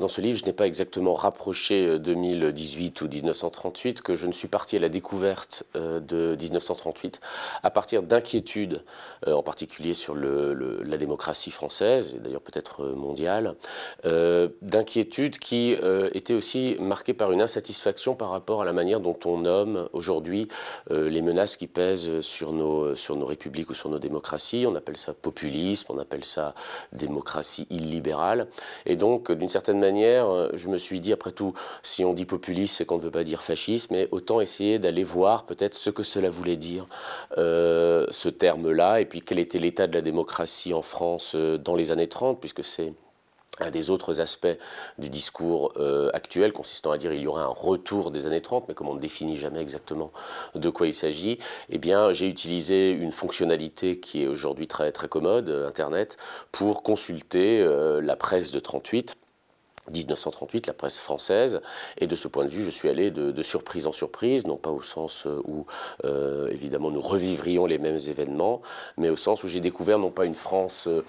dans ce livre, je n'ai pas exactement rapproché 2018 euh, ou 1938, que je ne suis parti à la découverte euh, de 1938 à partir d'inquiétudes, euh, en particulier sur la démocratie française, et d'ailleurs peut-être mondiale, d'inquiétudes qui étaient aussi marquées par une insatisfaction par rapport à la manière dont on nomme aujourd'hui les menaces qui pèsent sur nos, sur nos républiques ou sur nos démocraties. On appelle ça populisme, on appelle ça démocratie illibérale. Et donc, d'une certaine manière, euh, je me suis dit, après tout, si on dit populiste, c'est qu'on ne veut pas dire fasciste, mais autant essayer d'aller voir peut-être ce que cela voulait dire, euh, ce terme-là, et puis quel était l'état de la démocratie en France euh, dans les années 30, puisque c'est un des autres aspects du discours actuel consistant à dire il y aurait un retour des années 30, mais comme on ne définit jamais exactement de quoi il s'agit, eh bien j'ai utilisé une fonctionnalité qui est aujourd'hui très très commode, Internet, pour consulter la presse de 38 1938, la presse française. Et de ce point de vue, je suis allé de, surprise en surprise, non pas au sens euh, où, euh, évidemment, nous revivrions les mêmes événements, mais au sens où j'ai découvert non pas une France... Euh,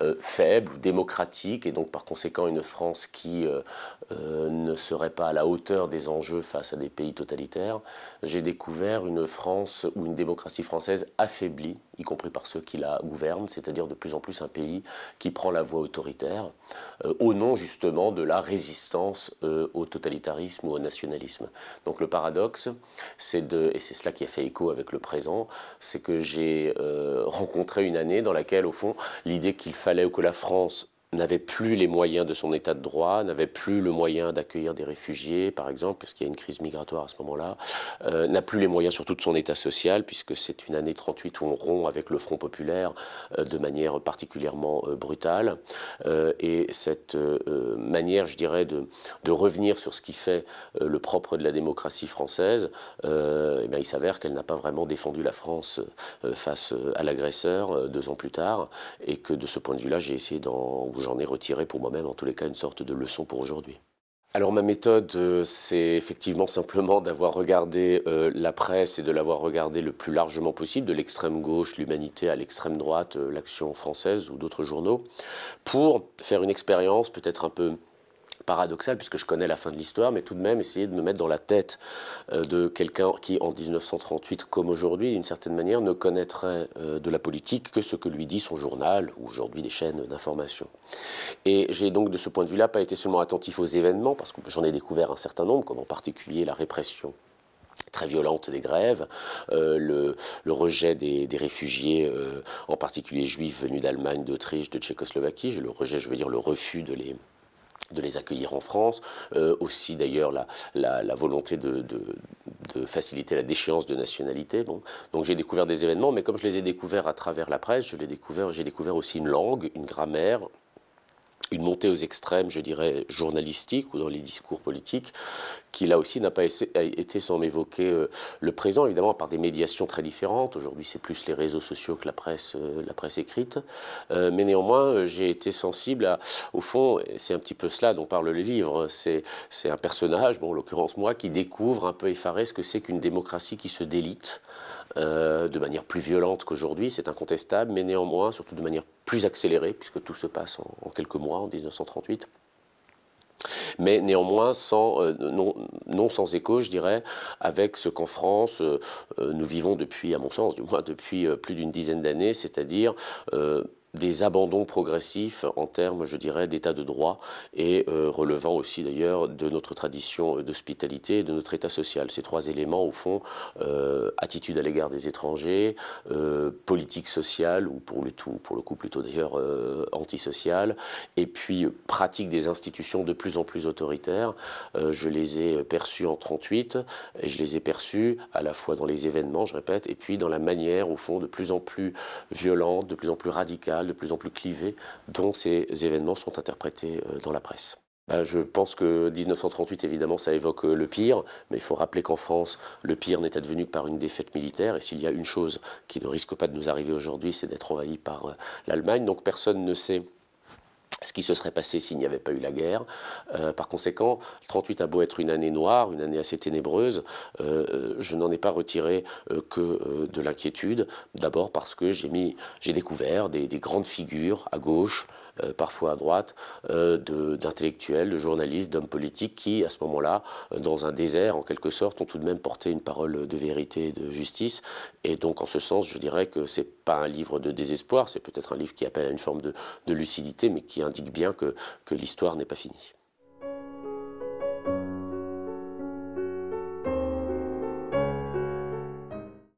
euh, faible démocratique, et donc par conséquent une France qui euh, euh, ne serait pas à la hauteur des enjeux face à des pays totalitaires, j'ai découvert une France ou une démocratie française affaiblie, y compris par ceux qui la gouvernent, c'est-à-dire de plus en plus un pays qui prend la voie autoritaire, au nom justement de la résistance au totalitarisme ou au nationalisme. Donc le paradoxe, c'est de, et c'est cela qui a fait écho avec le présent, c'est que j'ai rencontré une année dans laquelle, au fond, l'idée qu'il fallait ou que la France n'avait plus les moyens de son état de droit, n'avait plus le moyen d'accueillir des réfugiés, par exemple, parce qu'il y a une crise migratoire à ce moment-là, euh, n'a plus les moyens surtout de son état social, puisque c'est une année 38 où on rompt avec le Front populaire euh, de manière particulièrement euh, brutale. et cette manière, je dirais, de, revenir sur ce qui fait le propre de la démocratie française, eh il s'avère qu'elle n'a pas vraiment défendu la France face à l'agresseur deux ans plus tard, et que de ce point de vue-là, j'ai essayé d'en j'en ai retiré pour moi-même, en tous les cas, une sorte de leçon pour aujourd'hui. Alors ma méthode, euh, c'est effectivement simplement d'avoir regardé euh, la presse et de l'avoir regardé le plus largement possible, de l'extrême gauche, l'humanité à l'extrême droite, euh, l'action française ou d'autres journaux, pour faire une expérience peut-être un peu paradoxal puisque je connais la fin de l'histoire, mais tout de même essayer de me mettre dans la tête euh, de quelqu'un qui, en 1938 comme aujourd'hui, d'une certaine manière, ne connaîtrait euh, de la politique que ce que lui dit son journal ou aujourd'hui les chaînes d'information. Et j'ai donc de ce point de vue-là pas été seulement attentif aux événements, parce que j'en ai découvert un certain nombre, comme en particulier la répression très violente des grèves, euh, le, rejet des, réfugiés, en particulier juifs venus d'Allemagne, d'Autriche, de Tchécoslovaquie, le rejet, je veux dire le refus de les de les accueillir en France, euh, aussi d'ailleurs la, volonté de, faciliter la déchéance de nationalité. Donc j'ai découvert des événements, mais comme je les ai découverts à travers la presse, j'ai découvert aussi une langue, une grammaire, une montée aux extrêmes, je dirais, journalistique ou dans les discours politiques, qui là aussi n'a pas été sans m'évoquer euh, le présent, évidemment par des médiations très différentes. Aujourd'hui, c'est plus les réseaux sociaux que la presse, euh, la presse écrite. Euh, mais néanmoins, j'ai été sensible à, au fond, c'est un petit peu cela dont parle le livre. Hein. C'est, un personnage, bon, en l'occurrence moi, qui découvre un peu effaré ce que c'est qu'une démocratie qui se délite. Euh, de manière plus violente qu'aujourd'hui, c'est incontestable, mais néanmoins, surtout de manière plus accélérée, puisque tout se passe en, quelques mois, en 1938 mais néanmoins sans, euh, non, sans écho, je dirais, avec ce qu'en France euh, nous vivons depuis, à mon sens, du moins depuis plus d'une dizaine d'années, c'est-à-dire des abandons progressifs en termes, je dirais, d'état de droit et euh, relevant aussi d'ailleurs de notre tradition d'hospitalité et de notre état social. Ces trois éléments, au fond, euh, attitude à l'égard des étrangers, euh, politique sociale, ou pour le, tout, pour le coup plutôt d'ailleurs antisociale, et puis pratique des institutions de plus en plus autoritaires. je les ai perçus en 38 et je les ai perçus à la fois dans les événements, je répète, et puis dans la manière, au fond, de plus en plus violente, de plus en plus radicale de plus en plus clivée dont ces événements sont interprétés euh, dans la presse. Bah, je pense que 1938, évidemment, ça évoque euh, le pire, mais il faut rappeler qu'en France, le pire n'est advenu que par une défaite militaire, et s'il y a une chose qui ne risque pas de nous arriver aujourd'hui, c'est d'être envahi par euh, l'Allemagne, donc personne ne sait ce qui se serait passé s'il n'y avait pas eu la guerre. Euh, par conséquent, 38 a beau être une année noire, une année assez ténébreuse, euh, je n'en ai pas retiré euh, que de l'inquiétude. D'abord parce que j'ai découvert des grandes figures à gauche, euh, parfois à droite, euh, d'intellectuels, de, journalistes, d'hommes politiques qui, à ce moment-là, euh, dans un désert en quelque sorte, ont tout de même porté une parole de vérité et de justice. Et donc, en ce sens, je dirais que ce n'est pas un livre de désespoir, c'est peut-être un livre qui appelle à une forme de, lucidité, mais qui indique bien que l'histoire n'est pas finie.